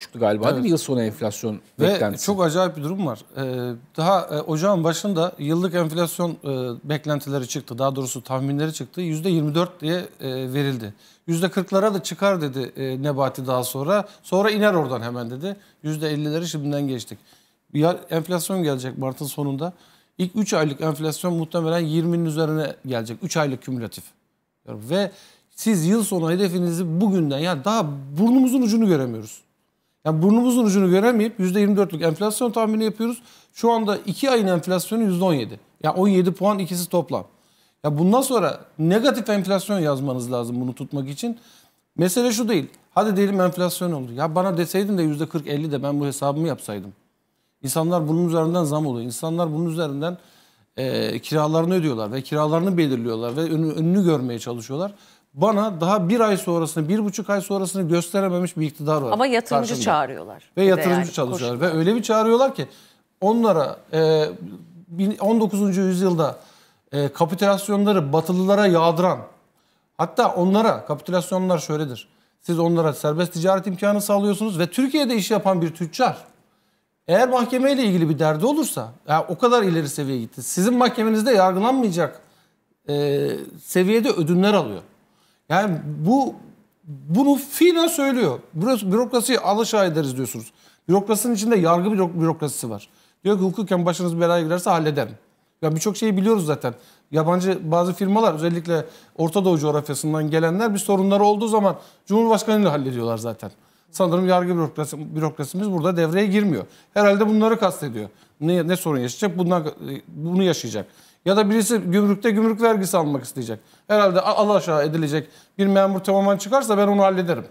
çıktı galiba evet. değil mi? Yıl sonu enflasyon Ve beklentisi. çok acayip bir durum var. Ee, daha e, ocağın başında yıllık enflasyon e, beklentileri çıktı. Daha doğrusu tahminleri çıktı. yüzde %24 diye e, verildi. %40'lara da çıkar dedi e, Nebati daha sonra. Sonra iner oradan hemen dedi. yüzde %50'leri şimdiden geçtik. Ya, enflasyon gelecek Mart'ın sonunda. İlk 3 aylık enflasyon muhtemelen 20'nin üzerine gelecek. 3 aylık kümülatif. Ve siz yıl sonu hedefinizi bugünden ya daha burnumuzun ucunu göremiyoruz. Yani burnumuzun ucunu göremeyip %24'lük enflasyon tahmini yapıyoruz. Şu anda 2 ayın enflasyonu %17. Yani 17 puan ikisi toplam. Ya bundan sonra negatif enflasyon yazmanız lazım bunu tutmak için. Mesele şu değil. Hadi diyelim enflasyon oldu. Ya bana deseydin de %40-50 de ben bu hesabımı yapsaydım. İnsanlar bunun üzerinden zam oluyor. İnsanlar bunun üzerinden e, kiralarını ödüyorlar ve kiralarını belirliyorlar ve önünü, önünü görmeye çalışıyorlar bana daha bir ay sonrasını, bir buçuk ay sonrasını gösterememiş bir iktidar var. Ama yatırımcı karşımda. çağırıyorlar. Ve yatırımcı yani, çalışıyorlar. Koşullar. Ve öyle bir çağırıyorlar ki onlara e, 19. yüzyılda e, kapitülasyonları batılılara yağdıran, hatta onlara kapitülasyonlar şöyledir. Siz onlara serbest ticaret imkanı sağlıyorsunuz ve Türkiye'de iş yapan bir tüccar eğer mahkemeyle ilgili bir derdi olursa, yani o kadar ileri seviyeye gitti. Sizin mahkemenizde yargılanmayacak e, seviyede ödünler alıyor. Yani bu bunu fina söylüyor. Burası bürokrasiyi alaşağı ederiz diyorsunuz. Bürokrasinin içinde yargı bürokrasisi var. Diyor ki hukuken başınız belaya girerse hallederim. Ya birçok şeyi biliyoruz zaten. Yabancı bazı firmalar özellikle Orta Doğu coğrafyasından gelenler bir sorunları olduğu zaman Cumhurbaşkanı ile hallediyorlar zaten. Sanırım yargı bürokrasi, bürokrasimiz burada devreye girmiyor. Herhalde bunları kastediyor. Ne, ne sorun yaşayacak? Bundan, bunu yaşayacak. Ya da birisi gümrükte gümrük vergisi almak isteyecek. Herhalde al aşağı edilecek bir memur tamamen çıkarsa ben onu hallederim.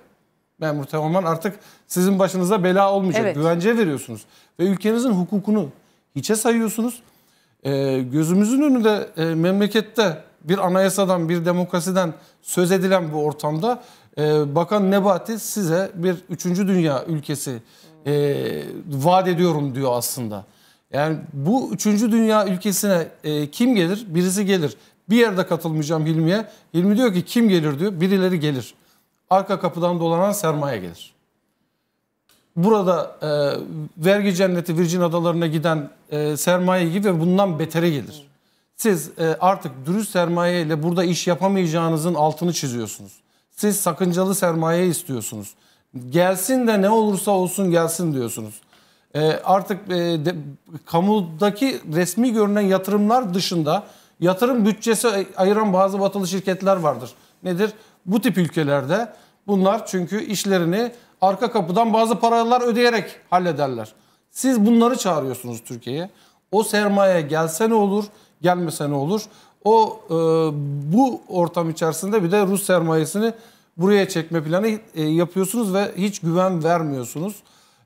Memur tamamen artık sizin başınıza bela olmayacak. Evet. Güvence veriyorsunuz. Ve ülkenizin hukukunu hiçe sayıyorsunuz. E, gözümüzün önünde e, memlekette bir anayasadan, bir demokrasiden söz edilen bu ortamda e, Bakan Nebati size bir üçüncü dünya ülkesi e, vaat ediyorum diyor aslında. Yani bu üçüncü dünya ülkesine e, kim gelir? Birisi gelir. Bir yerde katılmayacağım Hilmi'ye. Hilmi diyor ki kim gelir diyor. Birileri gelir. Arka kapıdan dolanan sermaye gelir. Burada e, vergi cenneti Virgin Adaları'na giden e, sermaye gibi ve bundan betere gelir. Siz e, artık dürüst sermaye ile burada iş yapamayacağınızın altını çiziyorsunuz. Siz sakıncalı sermaye istiyorsunuz. Gelsin de ne olursa olsun gelsin diyorsunuz. Ee, artık e, de, kamudaki resmi görünen yatırımlar dışında yatırım bütçesi ayıran bazı batılı şirketler vardır. Nedir? Bu tip ülkelerde bunlar çünkü işlerini arka kapıdan bazı paralar ödeyerek hallederler. Siz bunları çağırıyorsunuz Türkiye'ye. O sermaye gelse ne olur, gelmese ne olur? O e, bu ortam içerisinde bir de Rus sermayesini buraya çekme planı e, yapıyorsunuz ve hiç güven vermiyorsunuz.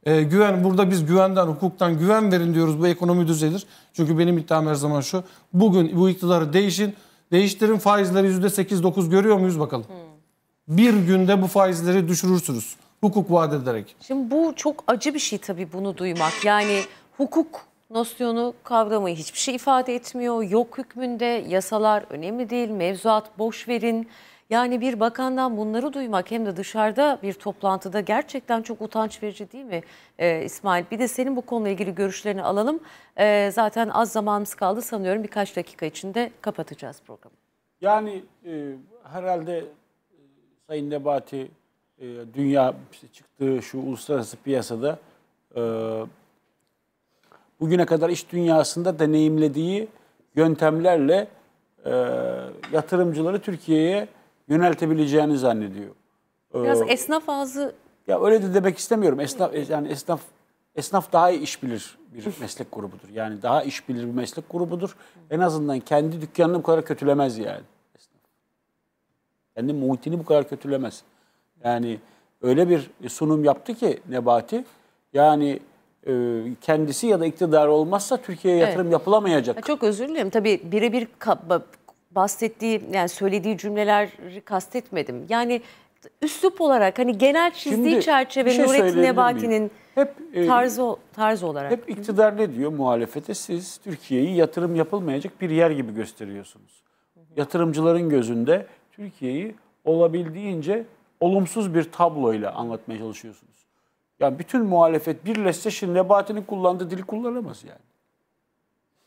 E, güven burada biz güvenden, hukuktan güven verin diyoruz. Bu ekonomi düzelir. Çünkü benim iddiam her zaman şu. Bugün bu iktidarı değişin. Değiştirin faizleri %8-9 görüyor muyuz bakalım. Hmm. Bir günde bu faizleri düşürürsünüz. Hukuk vaat ederek. Şimdi bu çok acı bir şey tabii bunu duymak. Yani hukuk nosyonu kavramı hiçbir şey ifade etmiyor. Yok hükmünde yasalar önemli değil. Mevzuat boş verin. Yani bir bakandan bunları duymak hem de dışarıda bir toplantıda gerçekten çok utanç verici değil mi ee, İsmail? Bir de senin bu konuyla ilgili görüşlerini alalım. Ee, zaten az zamanımız kaldı sanıyorum birkaç dakika içinde kapatacağız programı. Yani e, herhalde e, Sayın Nebati e, dünya çıktığı şu uluslararası piyasada e, bugüne kadar iş dünyasında deneyimlediği yöntemlerle e, yatırımcıları Türkiye'ye yöneltebileceğini zannediyor. Biraz ee, esnaf ağzı ya öyle de demek istemiyorum. Esnaf e, yani esnaf esnaf daha iyi iş bilir bir meslek grubudur. Yani daha iş bilir bir meslek grubudur. En azından kendi dükkanını bu kadar kötülemez yani. Esnaf. Kendi muhitini bu kadar kötülemez. Yani öyle bir sunum yaptı ki Nebati. Yani e, kendisi ya da iktidar olmazsa Türkiye'ye yatırım evet. yapılamayacak. Çok özür dilerim. Tabii birebir bahsettiği yani söylediği cümleleri kastetmedim. Yani üslup olarak hani genel çizdiği çerçeve şey Nurettin Nebati'nin hep e, tarzı tarz olarak. Hep iktidar ne diyor muhalefete? Siz Türkiye'yi yatırım yapılmayacak bir yer gibi gösteriyorsunuz. Yatırımcıların gözünde Türkiye'yi olabildiğince olumsuz bir tabloyla anlatmaya çalışıyorsunuz. Yani bütün muhalefet birleşse şimdi Nebati'nin kullandığı dili kullanamaz yani.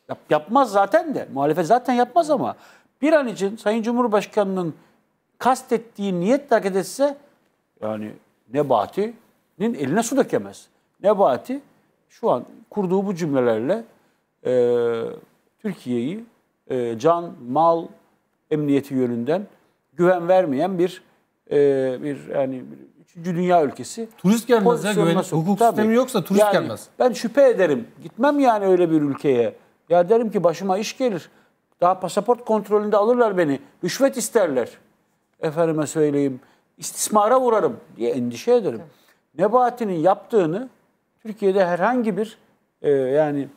Yap, yapmaz zaten de. Muhalefet zaten yapmaz ama bir an için Sayın Cumhurbaşkanı'nın kastettiği niyet hareket etse yani Nebati'nin eline su dökemez. Nebati şu an kurduğu bu cümlelerle e, Türkiye'yi e, can, mal, emniyeti yönünden güven vermeyen bir e, bir yani bir üçüncü dünya ülkesi. Turist gelmez ya güven. Hukuk Tabii. sistemi yoksa turist yani, gelmez. Ben şüphe ederim. Gitmem yani öyle bir ülkeye. Ya derim ki başıma iş gelir. Daha pasaport kontrolünde alırlar beni. Rüşvet isterler. Efendime söyleyeyim. istismara uğrarım diye endişe ederim. Evet. Nebati'nin yaptığını Türkiye'de herhangi bir e, yani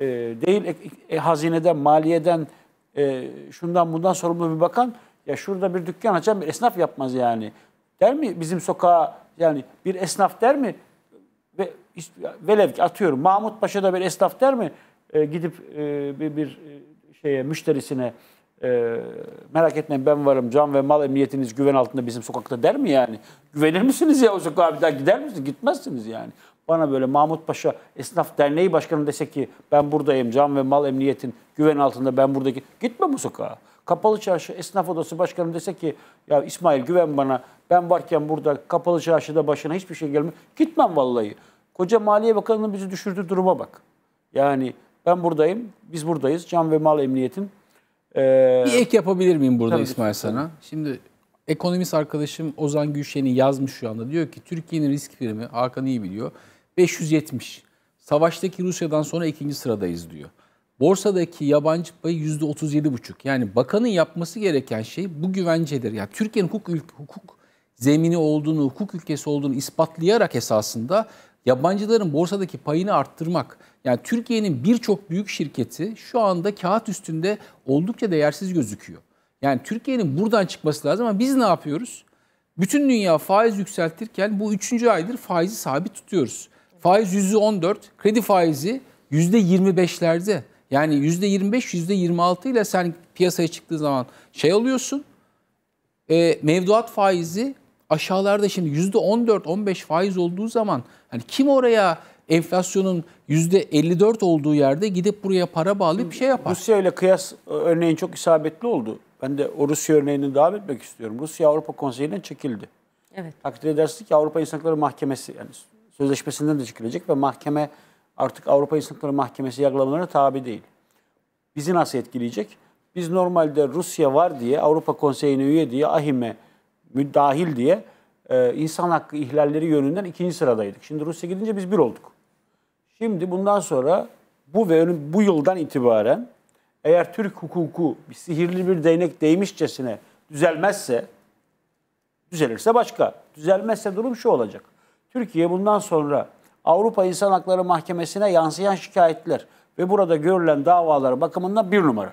e, değil e, e, hazineden, maliyeden e, şundan bundan sorumlu bir bakan ya şurada bir dükkan açan bir esnaf yapmaz yani. Der mi bizim sokağa yani bir esnaf der mi? Ve, velev ki atıyorum Mahmut Paşa'da bir esnaf der mi? E, gidip e, bir, bir şeye müşterisine e, merak etmeyin ben varım can ve mal emniyetiniz güven altında bizim sokakta der mi yani? Güvenir misiniz ya o sokağa bir daha gider misiniz? Gitmezsiniz yani. Bana böyle Mahmut Paşa Esnaf Derneği Başkanı dese ki ben buradayım can ve mal emniyetin güven altında ben buradaki gitme bu sokağa. Kapalı Çarşı Esnaf Odası Başkanı dese ki ya İsmail güven bana ben varken burada Kapalı Çarşı'da başına hiçbir şey gelmiyor. Gitmem vallahi. Koca Maliye Bakanı'nın bizi düşürdüğü duruma bak. Yani ben buradayım, biz buradayız. Can ve mal emniyetin. Ee, Bir ek yapabilir miyim burada tabii İsmail lütfen. sana? Şimdi ekonomist arkadaşım Ozan Gülşen'i yazmış şu anda. Diyor ki Türkiye'nin risk primi, Hakan iyi biliyor, 570. Savaştaki Rusya'dan sonra ikinci sıradayız diyor. Borsadaki yabancı payı %37,5. Yani bakanın yapması gereken şey bu güvencedir. Yani Türkiye'nin hukuk, hukuk zemini olduğunu, hukuk ülkesi olduğunu ispatlayarak esasında yabancıların borsadaki payını arttırmak. Yani Türkiye'nin birçok büyük şirketi şu anda kağıt üstünde oldukça değersiz gözüküyor. Yani Türkiye'nin buradan çıkması lazım ama biz ne yapıyoruz? Bütün dünya faiz yükseltirken bu üçüncü aydır faizi sabit tutuyoruz. Faiz yüzü 14, kredi faizi yüzde 25'lerde. Yani yüzde 25, yüzde 26 ile sen piyasaya çıktığı zaman şey alıyorsun. E, mevduat faizi aşağılarda şimdi yüzde %14-15 faiz olduğu zaman hani kim oraya enflasyonun yüzde %54 olduğu yerde gidip buraya para bağlayıp bir şey yapar. Rusya ile kıyas e, örneğin çok isabetli oldu. Ben de o Rusya örneğini devam etmek istiyorum. Rusya Avrupa Konseyi'nden çekildi. Evet. Takdir edersiniz ki Avrupa İnsan Hakları Mahkemesi yani sözleşmesinden de çekilecek ve mahkeme artık Avrupa İnsan Hakları Mahkemesi yargılamalarına tabi değil. Bizi nasıl etkileyecek? Biz normalde Rusya var diye Avrupa Konseyi'ne üye diye ahime müdahil diye e, insan hakkı ihlalleri yönünden ikinci sıradaydık. Şimdi Rusya gidince biz bir olduk. Şimdi bundan sonra bu ve önüm, bu yıldan itibaren eğer Türk hukuku bir sihirli bir değnek değmişçesine düzelmezse, düzelirse başka, düzelmezse durum şu olacak. Türkiye bundan sonra Avrupa İnsan Hakları Mahkemesi'ne yansıyan şikayetler ve burada görülen davalar bakımından bir numara.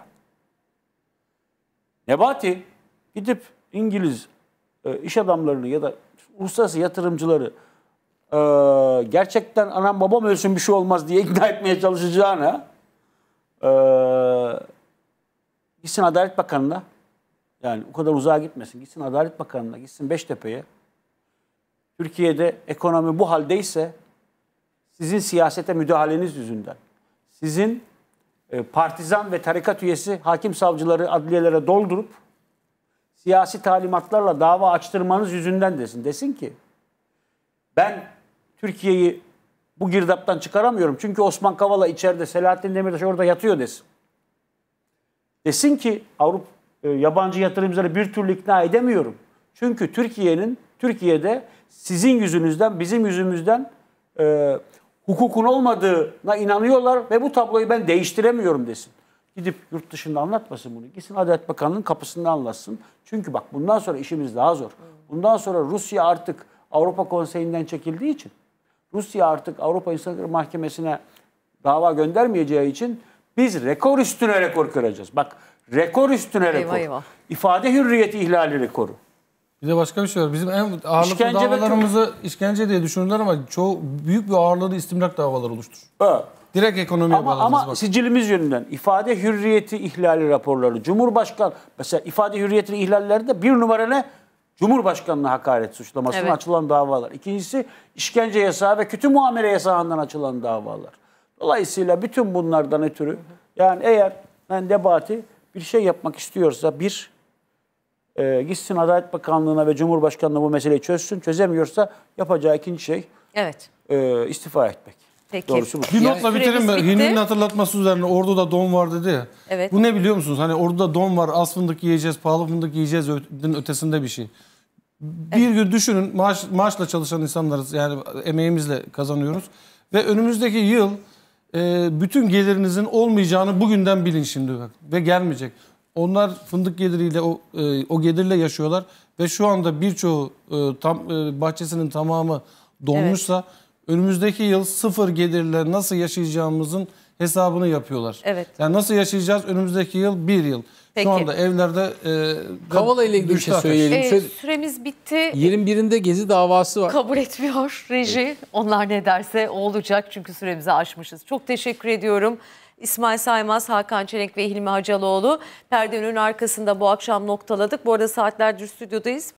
Nebati gidip İngiliz e, iş adamlarını ya da uluslararası yatırımcıları e, gerçekten anam babam ölsün bir şey olmaz diye ikna etmeye çalışacağına e, gitsin Adalet Bakanı'na yani o kadar uzağa gitmesin. Gitsin Adalet Bakanı'na, gitsin Beştepe'ye. Türkiye'de ekonomi bu haldeyse sizin siyasete müdahaleniz yüzünden, sizin partizan ve tarikat üyesi hakim savcıları adliyelere doldurup siyasi talimatlarla dava açtırmanız yüzünden desin. Desin ki ben Türkiye'yi bu girdaptan çıkaramıyorum. Çünkü Osman Kavala içeride, Selahattin Demirtaş orada yatıyor desin. Desin ki Avrupa e, yabancı yatırımcıları bir türlü ikna edemiyorum. Çünkü Türkiye'nin Türkiye'de sizin yüzünüzden, bizim yüzümüzden e, hukukun olmadığına inanıyorlar ve bu tabloyu ben değiştiremiyorum desin. Gidip yurt dışında anlatmasın bunu. Gitsin Adalet Bakanlığı'nın kapısında anlatsın. Çünkü bak bundan sonra işimiz daha zor. Bundan sonra Rusya artık Avrupa Konseyi'nden çekildiği için, Rusya artık Avrupa İnsan Hakları Mahkemesi'ne dava göndermeyeceği için biz rekor üstüne rekor kıracağız. Bak rekor üstüne rekor. Eyvah, eyvah. İfade hürriyeti ihlali rekoru. Bir de başka bir şey var. Bizim en ağırlıklı İşkence ve- davalarımızı işkence diye düşünürler ama çoğu büyük bir ağırlığı istimlak davaları oluştur. Evet. Direkt ekonomiye Ama, ama sicilimiz yönünden ifade hürriyeti ihlali raporları, Cumhurbaşkan mesela ifade hürriyeti ihlallerinde bir numara ne? Cumhurbaşkanına hakaret suçlamasının Evet. açılan davalar. İkincisi işkence yasağı ve kötü muamele yasağından açılan davalar. Dolayısıyla bütün bunlardan ötürü yani eğer ben debati bir şey yapmak istiyorsa bir e, gitsin Adalet Bakanlığı'na ve Cumhurbaşkanlığı'na bu meseleyi çözsün. Çözemiyorsa yapacağı ikinci şey evet. e, istifa etmek. Peki. Doğrusu bu. Bir notla bitirin ben. Hilmi'nin hatırlatması üzerine Ordu'da don var dedi ya. Evet. Bu ne biliyor musunuz? Hani Ordu'da don var, az fındık yiyeceğiz, pahalı fındık yiyeceğiz ötesinde bir şey. Bir evet. gün düşünün maaş, maaşla çalışan insanlarız yani emeğimizle kazanıyoruz. Ve önümüzdeki yıl e, bütün gelirinizin olmayacağını bugünden bilin şimdi bak ve gelmeyecek. Onlar fındık geliriyle o, e, o gelirle yaşıyorlar ve şu anda birçoğu e, tam e, bahçesinin tamamı donmuşsa evet. önümüzdeki yıl sıfır gelirle nasıl yaşayacağımızın hesabını yapıyorlar. Evet. Yani nasıl yaşayacağız önümüzdeki yıl bir yıl. Peki. Şu anda evlerde e, Kavala ile ilgili bir şey söyleyelim. E, süremiz bitti. 21'inde gezi davası var. Kabul etmiyor reji. Evet. Onlar ne derse o olacak çünkü süremizi aşmışız. Çok teşekkür ediyorum. İsmail Saymaz, Hakan Çelenk ve Hilmi Hacaloğlu perdenin arkasında bu akşam noktaladık. Bu arada saatlerdir stüdyodayız.